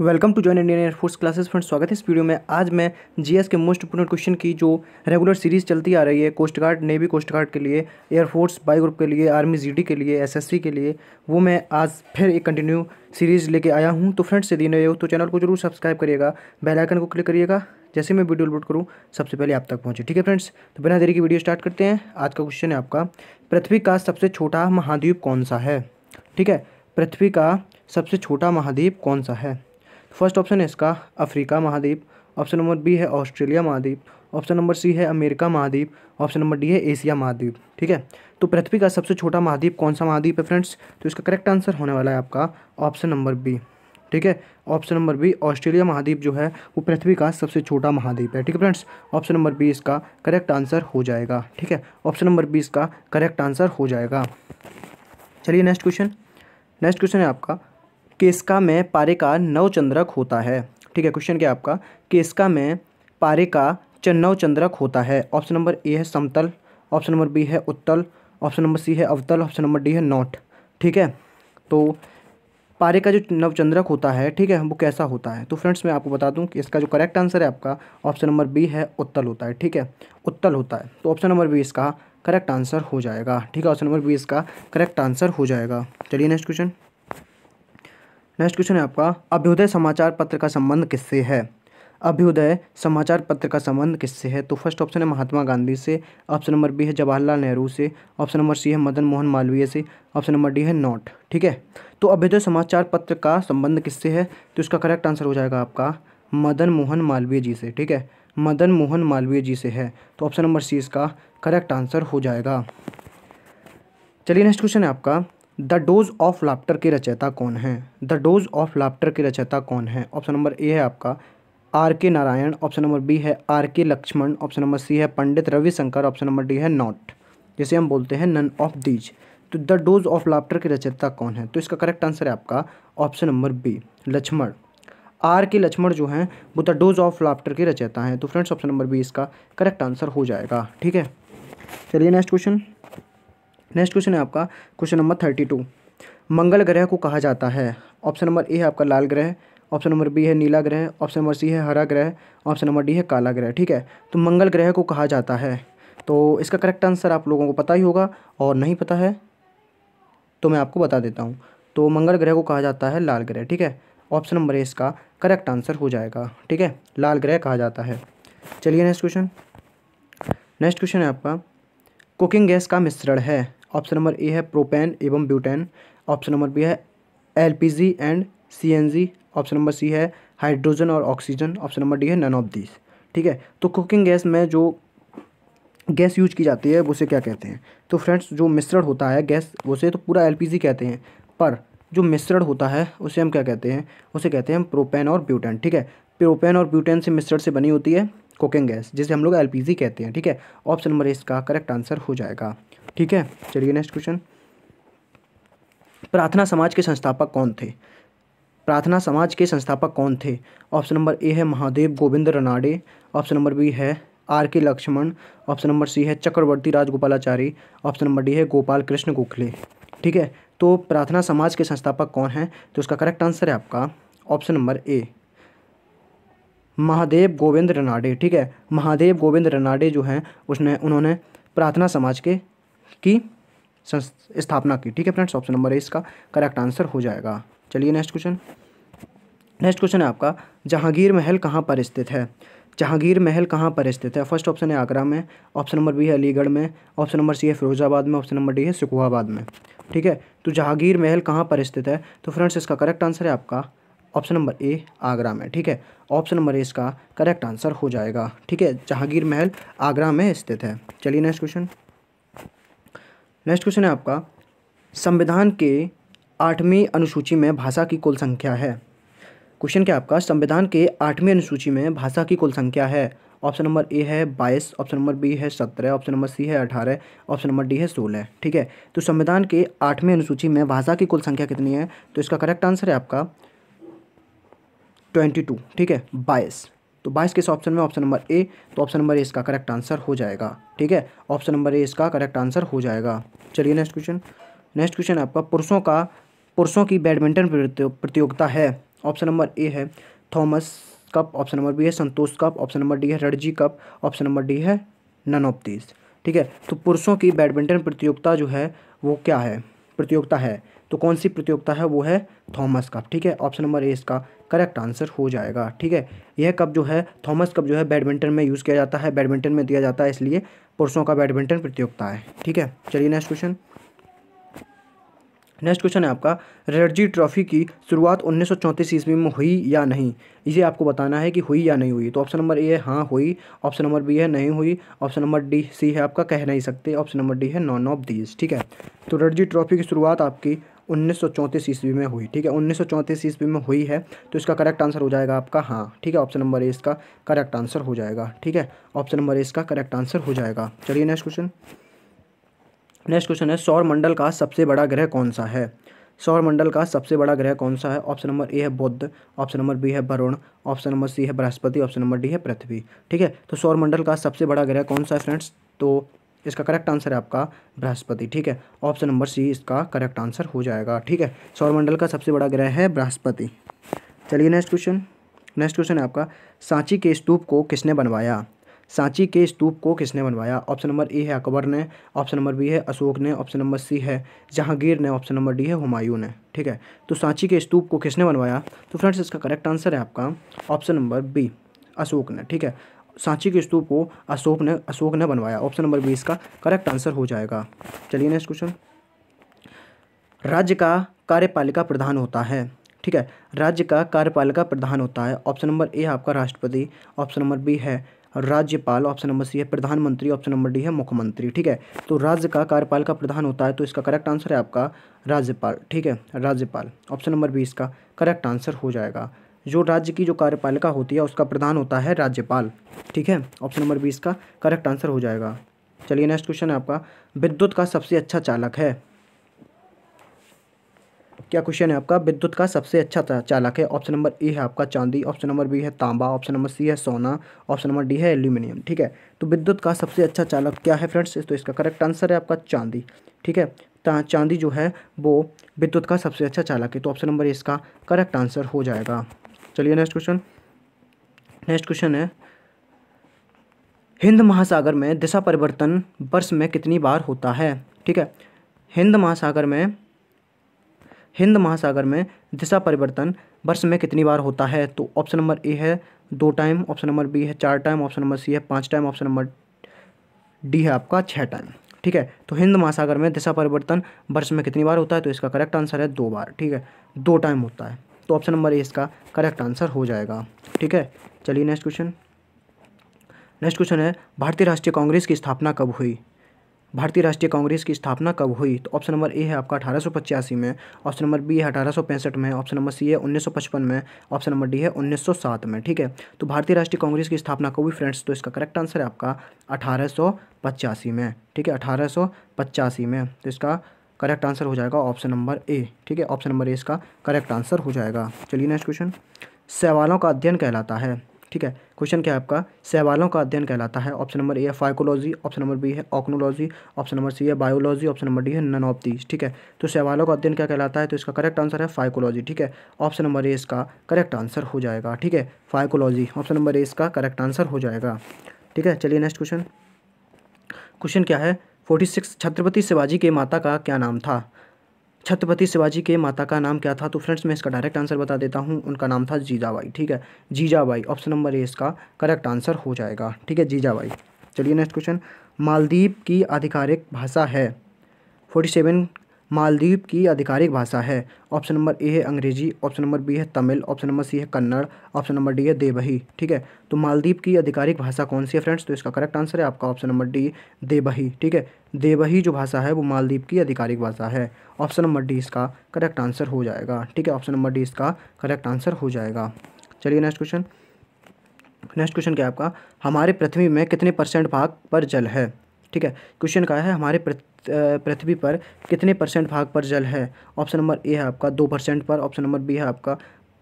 welcome to join Indian air force classes friend स्वागत है इस वीडियो में आज मैं जीएस के मोस्ट इंपोर्टेंट क्वेश्चन की जो रेगुलर सीरीज चलती आ रही है coast guard navy coast guard के लिए एयरफोर्स बाई ग्रुप के लिए आर्मी जीडी के लिए एसएससी के लिए वो मैं आज फिर एक कंटिन्यू सीरीज़ लेके आया हूँ तो फ्रेंड्स यदि नए हो तो चैनल को जरूर सब्सक्राइब करिएगा बेलाइकन को क्लिक करिएगा जैसे मैं वीडियो अपलोड करूँ सबसे पहले आप तक पहुँचे ठीक है फ्रेंड्स तो बिना देरी की वीडियो स्टार्ट करते हैं आज का क्वेश्चन है आपका पृथ्वी का सबसे छोटा महाद्वीप कौन सा है ठीक है पृथ्वी का सबसे छोटा महाद्वीप कौन सा है फर्स्ट ऑप्शन है इसका अफ्रीका महाद्वीप ऑप्शन नंबर बी है ऑस्ट्रेलिया महाद्वीप ऑप्शन नंबर सी है अमेरिका महाद्वीप ऑप्शन नंबर डी है एशिया महाद्वीप ठीक है तो पृथ्वी का सबसे छोटा महाद्वीप कौन सा महाद्वीप है फ्रेंड्स तो इसका करेक्ट आंसर होने वाला है आपका ऑप्शन नंबर बी ठीक है ऑप्शन नंबर बी ऑस्ट्रेलिया महाद्वीप जो है वो पृथ्वी का सबसे छोटा महाद्वीप है ठीक है फ्रेंड्स ऑप्शन नंबर बी इसका करेक्ट आंसर हो जाएगा ठीक है ऑप्शन नंबर बी इसका करेक्ट आंसर हो जाएगा चलिए नेक्स्ट क्वेश्चन नेक्स्ट क्वेश्चन है आपका केसका में पारे का नव चंद्रक होता है ठीक है क्वेश्चन क्या आपका केसका में पारे का नव चंद्रक होता है ऑप्शन नंबर ए है समतल ऑप्शन नंबर बी है उत्तल ऑप्शन नंबर सी है अवतल ऑप्शन नंबर डी है नॉट ठीक है तो पारे का जो नवचंद्रक होता है ठीक है वो कैसा होता है तो फ्रेंड्स मैं आपको बता दूं कि इसका जो करेक्ट आंसर है आपका ऑप्शन नंबर बी है उत्तल होता है ठीक है उत्तल होता है तो ऑप्शन नंबर बी इसका करेक्ट आंसर हो जाएगा ठीक है ऑप्शन नंबर बी इसका करेक्ट आंसर हो जाएगा चलिए नेक्स्ट क्वेश्चन नेक्स्ट क्वेश्चन है आपका अभ्युदय समाचार पत्र का संबंध किससे है अभ्युदय समाचार पत्र का संबंध किससे है तो फर्स्ट ऑप्शन है महात्मा गांधी से ऑप्शन नंबर बी है जवाहरलाल नेहरू से ऑप्शन नंबर सी है मदन मोहन मालवीय से ऑप्शन नंबर डी है नॉट ठीक है तो अभ्युदय समाचार पत्र का संबंध किससे है तो इसका करेक्ट आंसर हो जाएगा आपका मदन मोहन मालवीय जी से ठीक है मदन मोहन मालवीय जी से है तो ऑप्शन नंबर सी इसका करेक्ट आंसर हो जाएगा चलिए नेक्स्ट क्वेश्चन है आपका द डोज ऑफ लाफ्टर के रचयिता कौन है द डोज ऑफ लाफ्टर के रचयिता कौन है ऑप्शन नंबर ए है आपका R K Narayan option number B है R K Laxman option number C है Pandit Ravishankar option number D है नॉट जिसे हम बोलते हैं नन ऑफ दीज तो द डोज ऑफ लाफ्टर के रचयिता कौन है तो इसका करेक्ट आंसर है आपका option number B Laxman R K Laxman जो हैं वो द डोज ऑफ लाफ्टर के रचयिता हैं तो फ्रेंड्स ऑप्शन नंबर बी इसका करेक्ट आंसर हो जाएगा ठीक है चलिए नेक्स्ट क्वेश्चन नेक्स्ट क्वेश्चन है आपका क्वेश्चन नंबर थर्टी टू मंगल ग्रह को कहा जाता है ऑप्शन नंबर ए है आपका लाल ग्रह ऑप्शन नंबर बी है नीला ग्रह ऑप्शन नंबर सी है हरा ग्रह ऑप्शन नंबर डी है काला ग्रह ठीक है तो मंगल ग्रह को कहा जाता है तो इसका करेक्ट आंसर आप लोगों को पता ही होगा और नहीं पता है तो मैं आपको बता देता हूँ तो मंगल ग्रह को कहा जाता है लाल ग्रह ठीक है ऑप्शन नंबर ए इसका करेक्ट आंसर हो जाएगा ठीक है लाल ग्रह कहा जाता है चलिए नेक्स्ट क्वेश्चन नेक्स्ट क्वेश्चन है आपका कुकिंग गैस का मिश्रण है ऑप्शन नंबर ए है प्रोपेन एवं ब्यूटेन ऑप्शन नंबर बी है LPG and CNG option number C है हाइड्रोजन और ऑक्सीजन ऑप्शन नंबर डी है नन ऑफ दिस ठीक है तो कुकिंग गैस में जो गैस यूज की जाती है उसे क्या कहते हैं तो फ्रेंड्स जो मिश्रण होता है गैस उसे तो पूरा एल कहते हैं पर जो मिश्रण होता है उसे हम क्या कहते हैं उसे कहते हैं प्रोपेन और ब्यूटेन ठीक है प्रोपेन और ब्यूटेन से मिश्रण से बनी होती है कुकिंग गैस जिसे हम लोग एलपीजी कहते हैं ठीक है ऑप्शन नंबर इसका करेक्ट आंसर हो जाएगा ठीक है चलिए नेक्स्ट क्वेश्चन प्रार्थना समाज के संस्थापक कौन थे प्रार्थना समाज के संस्थापक कौन थे ऑप्शन नंबर ए है Mahadev Govind Ranade option number B है R K Laxman option number C है Chakravarti Rajagopalachari option number D है गोपाल कृष्ण गोखले ठीक है तो प्रार्थना समाज के संस्थापक कौन हैं तो उसका करेक्ट आंसर है आपका option number A Mahadev Govind Ranade ठीक है महादेव गोविंद रनाडे जो हैं उसने उन्होंने प्रार्थना समाज के की स्थापना की ठीक है फ्रेंड्स ऑप्शन नंबर ए इसका करेक्ट आंसर हो जाएगा चलिए नेक्स्ट क्वेश्चन नेक्स्ट क्वेश्चन है आपका जहांगीर महल कहाँ पर स्थित है जहांगीर महल कहाँ पर स्थित है फर्स्ट ऑप्शन है आगरा में ऑप्शन नंबर बी है अलीगढ़ में ऑप्शन नंबर सी है फिरोजाबाद में ऑप्शन नंबर डी है सुखुआबाद में ठीक है तो जहांगीर महल कहाँ पर स्थित है तो फ्रेंड्स इसका करेक्ट आंसर है आपका ऑप्शन नंबर ए आगरा में ठीक है ऑप्शन नंबर ए इसका करेक्ट आंसर हो जाएगा ठीक है जहांगीर महल आगरा में स्थित है चलिए नेक्स्ट क्वेश्चन नेक्स्ट क्वेश्चन है आपका संविधान के आठवीं अनुसूची में भाषा की कुल संख्या है क्वेश्चन क्या आपका संविधान के आठवीं अनुसूची में भाषा की कुल संख्या है ऑप्शन नंबर ए है बाईस ऑप्शन नंबर बी है सत्रह ऑप्शन नंबर सी है अठारह ऑप्शन नंबर डी है सोलह ठीक है तो संविधान के आठवीं अनुसूची में भाषा की कुल संख्या कितनी है तो इसका करेक्ट आंसर है आपका ट्वेंटी टू ठीक है बाईस तो बाईस किस ऑप्शन में ऑप्शन नंबर ए तो ऑप्शन नंबर ए इसका करेक्ट आंसर हो जाएगा ठीक है ऑप्शन नंबर ए इसका करेक्ट आंसर हो जाएगा चलिए नेक्स्ट क्वेश्चन नेक्स्ट क्वेश्चन आपका पुरुषों का पुरुषों की बैडमिंटन प्रतियोगिता है ऑप्शन नंबर ए है Thomas cup option number B है Santosh cup option number D है Ranji cup option number D है नन ऑफ दिस ठीक है तो पुरुषों की बैडमिंटन प्रतियोगिता जो है वो क्या है प्रतियोगिता है तो कौन सी प्रतियोगिता है वो है थॉमस कप ठीक है ऑप्शन नंबर ए इसका करेक्ट आंसर हो जाएगा ठीक है यह कप जो है थॉमस कप जो है बैडमिंटन में यूज़ किया जाता है बैडमिंटन में दिया जाता है इसलिए पुरुषों का बैडमिंटन प्रतियोगिता है ठीक है चलिए नेक्स्ट क्वेश्चन नेक्स्ट क्वेश्चन है आपका रणजी ट्रॉफी की शुरुआत उन्नीस सौ ईस्वी में हुई या नहीं इसे आपको बताना है कि हुई या नहीं हुई तो ऑप्शन नंबर ए है हाँ हुई ऑप्शन नंबर बी है नहीं हुई ऑप्शन नंबर डी सी है आपका कह नहीं सकते ऑप्शन नंबर डी है नॉन ऑफ दीज ठीक है तो रणजी ट्रॉफी की शुरुआत आपकी उन्नीस ईस्वी में हुई ठीक है उन्नीस ईस्वी में हुई है तो इसका करेक्ट आंसर हो जाएगा आपका हाँ ठीक है ऑप्शन नंबर ए इसका करेक्ट आंसर हो जाएगा ठीक है ऑप्शन नंबर ए इसका करेक्ट आंसर हो जाएगा चलिए नेक्स्ट क्वेश्चन नेक्स्ट क्वेश्चन है सौर मंडल का सबसे बड़ा ग्रह कौन सा है सौर मंडल का सबसे बड़ा ग्रह कौन सा है ऑप्शन नंबर ए है बुद्ध ऑप्शन नंबर बी है वरुण ऑप्शन नंबर सी है बृहस्पति ऑप्शन नंबर डी है पृथ्वी ठीक है तो सौर मंडल का सबसे बड़ा ग्रह कौन सा है फ्रेंड्स तो इसका करेक्ट आंसर है आपका बृहस्पति ठीक है ऑप्शन नंबर सी इसका करेक्ट आंसर हो जाएगा ठीक है सौरमंडल का सबसे बड़ा ग्रह है बृहस्पति चलिए नेक्स्ट क्वेश्चन नेक्स्ट क्वेश्चन है आपका सांची के स्तूप को किसने बनवाया सांची के स्तूप को किसने बनवाया ऑप्शन नंबर ए है अकबर ने ऑप्शन नंबर बी है अशोक ने ऑप्शन नंबर सी है जहांगीर ने ऑप्शन नंबर डी है हुमायूं ने ठीक है तो सांची के स्तूप को किसने बनवाया तो फ्रेंड्स इसका करेक्ट आंसर है आपका ऑप्शन नंबर बी अशोक ने ठीक है सांची के स्तूप को अशोक ने अशोक ने बनवाया ऑप्शन नंबर बी इसका करेक्ट आंसर हो जाएगा चलिए नेक्स्ट क्वेश्चन राज्य का कार्यपालिका प्रधान होता है ठीक है राज्य का कार्यपालिका प्रधान होता है ऑप्शन नंबर ए आपका राष्ट्रपति ऑप्शन नंबर बी है राज्यपाल ऑप्शन नंबर सी है प्रधानमंत्री ऑप्शन नंबर डी है मुख्यमंत्री ठीक है तो राज्य का कार्यपालिका प्रधान होता है तो इसका करेक्ट आंसर है आपका राज्यपाल ठीक है राज्यपाल ऑप्शन नंबर बी इसका करेक्ट आंसर हो जाएगा जो राज्य की जो कार्यपालिका होती है उसका प्रधान होता है राज्यपाल ठीक है ऑप्शन नंबर बीस का करेक्ट आंसर हो जाएगा चलिए नेक्स्ट क्वेश्चन है आपका विद्युत का सबसे अच्छा चालक है क्या क्वेश्चन है आपका विद्युत का सबसे अच्छा चालक है ऑप्शन नंबर ए है आपका चांदी ऑप्शन नंबर बी है तांबा ऑप्शन नंबर सी है सोना ऑप्शन नंबर डी है एल्यूमिनियम ठीक है तो विद्युत का सबसे अच्छा चालक क्या है फ्रेंड्स तो इसका करेक्ट आंसर है आपका चांदी ठीक है चांदी जो है वो विद्युत का सबसे अच्छा चालक है तो ऑप्शन नंबर इसका करेक्ट आंसर हो जाएगा चलिए नेक्स्ट क्वेश्चन नेक्स्ट क्वेश्चन है हिंद महासागर में दिशा परिवर्तन वर्ष में कितनी बार होता है ठीक है हिंद महासागर में हिंद महासागर में दिशा परिवर्तन वर्ष में कितनी बार होता है तो ऑप्शन नंबर ए है दो टाइम ऑप्शन नंबर बी है चार टाइम ऑप्शन नंबर सी है पाँच टाइम ऑप्शन नंबर डी है आपका छः टाइम ठीक है तो हिंद महासागर में दिशा परिवर्तन वर्ष में कितनी बार होता है तो इसका करेक्ट आंसर है दो बार ठीक है दो टाइम होता है तो ऑप्शन नंबर ए इसका करेक्ट आंसर हो जाएगा ठीक है चलिए नेक्स्ट क्वेश्चन नेक्स्ट क्वेश्चन है भारतीय राष्ट्रीय कांग्रेस की स्थापना कब हुई भारतीय राष्ट्रीय कांग्रेस की स्थापना कब हुई तो ऑप्शन नंबर ए है आपका अठारह में ऑप्शन नंबर बी है अठारह में ऑप्शन नंबर सी है 1955 में ऑप्शन नंबर डी है 1907 में ठीक है तो भारतीय राष्ट्रीय कांग्रेस की स्थापना कब हुई फ्रेंड्स तो इसका करेक्ट आंसर है आपका अठारह में ठीक है अठारह में तो इसका करेक्ट आंसर हो जाएगा ऑप्शन नंबर ए ठीक है ऑप्शन नंबर ए इसका करेक्ट आंसर हो जाएगा चलिए नेक्स्ट क्वेश्चन सवालों का अध्ययन कहलाता है ठीक है क्वेश्चन क्या है आपका सवालों का अध्ययन कहलाता है ऑप्शन नंबर ए है फाइकोलॉजी ऑप्शन नंबर बी है ऑक्नोलॉजी ऑप्शन नंबर सी है बायोलॉजी ऑप्शन नंबर डी है नन ऑफ दीज ठीक है तो सवालों का अध्ययन क्या कहलाता है तो इसका करेक्ट आंसर है फाइकोलॉजी ठीक है ऑप्शन नंबर ए इसका करेक्ट आंसर हो जाएगा ठीक है फाइकोलॉजी ऑप्शन नंबर ए इसका करेक्ट आंसर हो जाएगा ठीक है चलिए नेक्स्ट क्वेश्चन क्वेश्चन क्या है फोर्टी सिक्स छत्रपति शिवाजी के माता का क्या नाम था छत्रपति शिवाजी के माता का नाम क्या था तो फ्रेंड्स मैं इसका डायरेक्ट आंसर बता देता हूँ उनका नाम था जीजाबाई ठीक है जीजाबाई ऑप्शन नंबर ए इसका करेक्ट आंसर हो जाएगा ठीक है जीजाबाई चलिए नेक्स्ट क्वेश्चन मालदीप की आधिकारिक भाषा है फोर्टी सेवन मालदीव की आधिकारिक भाषा है ऑप्शन नंबर ए है अंग्रेजी ऑप्शन नंबर बी है तमिल ऑप्शन नंबर सी है कन्नड़ ऑप्शन नंबर डी है देवही ठीक है तो मालदीव की आधिकारिक भाषा कौन सी है फ्रेंड्स तो इसका करेक्ट आंसर है आपका ऑप्शन नंबर डी देवही ठीक है देवही जो भाषा है वो मालदीव की आधिकारिक भाषा है ऑप्शन नंबर डी इसका करेक्ट आंसर हो जाएगा ठीक है ऑप्शन नंबर डी इसका करेक्ट आंसर हो जाएगा चलिए नेक्स्ट क्वेश्चन नेक्स्ट क्वेश्चन क्या है आपका हमारे पृथ्वी में कितने परसेंट भाग पर जल है ठीक है क्वेश्चन का है हमारे पृथ्वी पर कितने परसेंट भाग पर जल है ऑप्शन नंबर ए है आपका दो परसेंट पर ऑप्शन नंबर बी है आपका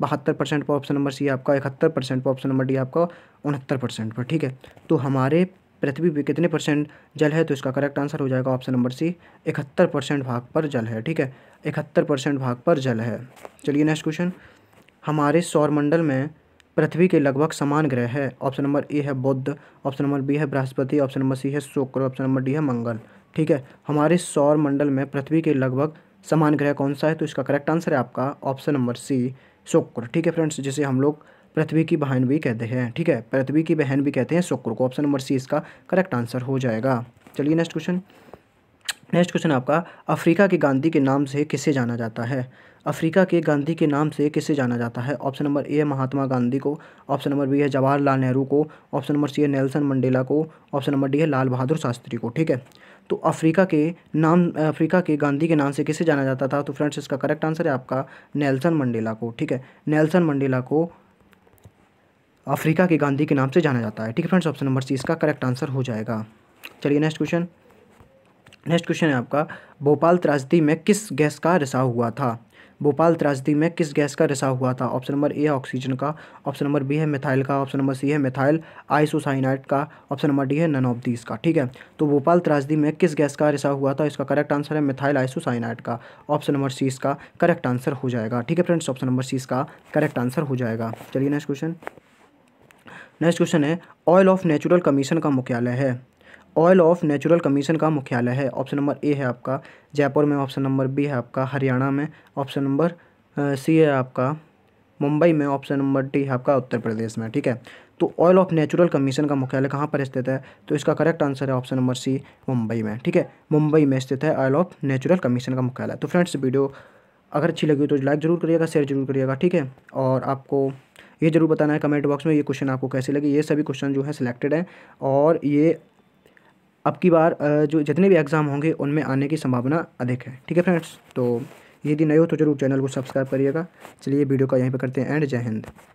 बहत्तर परसेंट पर ऑप्शन नंबर सी आपका इकहत्तर परसेंट पर ऑप्शन नंबर डी आपका उनहत्तर परसेंट पर ठीक है तो हमारे पृथ्वी पर कितने परसेंट जल है तो इसका करेक्ट आंसर हो जाएगा ऑप्शन नंबर सी इकहत्तर परसेंट भाग पर जल है ठीक है इकहत्तर परसेंट भाग पर जल है चलिए नेक्स्ट क्वेश्चन हमारे सौरमंडल में पृथ्वी के लगभग समान ग्रह है ऑप्शन नंबर ए है बुद्ध ऑप्शन नंबर बी है बृहस्पति ऑप्शन नंबर सी है शुक्र ऑप्शन नंबर डी है मंगल ठीक है हमारे सौर मंडल में पृथ्वी के लगभग समान ग्रह कौन सा है तो इसका करेक्ट आंसर है आपका ऑप्शन नंबर सी शुक्र ठीक है फ्रेंड्स जिसे हम लोग पृथ्वी की बहन भी कहते हैं ठीक है पृथ्वी की बहन भी कहते हैं शुक्र को ऑप्शन नंबर सी इसका करेक्ट आंसर हो जाएगा चलिए नेक्स्ट क्वेश्चन नेक्स्ट क्वेश्चन आपका अफ्रीका के गांधी के नाम से किसे जाना जाता है अफ्रीका के गांधी के नाम से किसे जाना जाता है ऑप्शन नंबर ए है महात्मा गांधी को ऑप्शन नंबर बी है जवाहरलाल नेहरू को ऑप्शन नंबर सी है नेल्सन मंडेला को ऑप्शन नंबर डी है लाल बहादुर शास्त्री को ठीक है तो अफ्रीका के नाम अफ्रीका के गांधी के नाम से किसे जाना जाता था तो फ्रेंड्स इसका करेक्ट आंसर है आपका नेल्सन मंडेला को ठीक है नेल्सन मंडेला को अफ्रीका के गांधी के नाम से जाना जाता है ठीक है फ्रेंड्स ऑप्शन नंबर सी इसका करेक्ट आंसर हो जाएगा चलिए नेक्स्ट क्वेश्चन नेक्स्ट क्वेश्चन है आपका भोपाल त्रासदी में किस गैस का रिसाव हुआ था भोपाल त्रासदी में किस गैस का रिसाव हुआ था ऑप्शन नंबर ए है ऑक्सीजन का ऑप्शन नंबर बी है मिथाइल का ऑप्शन नंबर सी है मिथाइल आइसोसाइनाइड का ऑप्शन नंबर डी है नन ऑफ दीज का ठीक है तो भोपाल त्रासदी में किस गैस का रिसाव हुआ था इसका करेक्ट आंसर है मिथाइल आइसोसाइनाइड का ऑप्शन नंबर सी इसका करेक्ट आंसर हो जाएगा ठीक है फ्रेंड्स ऑप्शन नंबर सी इसका करेक्ट आंसर हो जाएगा चलिए नेक्स्ट क्वेश्चन नेक्स्ट क्वेश्चन है ऑयल ऑफ नेचुरल कमीशन का मुख्यालय है ऑयल ऑफ नेचुरल कमीशन का मुख्यालय है ऑप्शन नंबर ए है आपका जयपुर में ऑप्शन नंबर बी है आपका हरियाणा में ऑप्शन नंबर सी है आपका मुंबई में ऑप्शन नंबर डी है आपका उत्तर प्रदेश में ठीक है तो ऑयल ऑफ नेचुरल कमीशन का मुख्यालय कहाँ पर स्थित है तो इसका करेक्ट आंसर है ऑप्शन नंबर सी मुंबई में ठीक है मुंबई में स्थित है ऑयल ऑफ नेचुरल कमीशन का मुख्यालय तो फ्रेंड्स वीडियो अगर अच्छी लगी तो लाइक जरूर करिएगा शेयर जरूर करिएगा ठीक है और आपको ये जरूर बताना है कमेंट बॉक्स में ये क्वेश्चन आपको कैसे लगे ये सभी क्वेश्चन जो है सिलेक्टेड हैं और ये अब की बार जो जितने भी एग्ज़ाम होंगे उनमें आने की संभावना अधिक है ठीक है फ्रेंड्स तो यदि नए हो तो ज़रूर चैनल को सब्सक्राइब करिएगा चलिए वीडियो का यहीं पर करते हैं एंड जय हिंद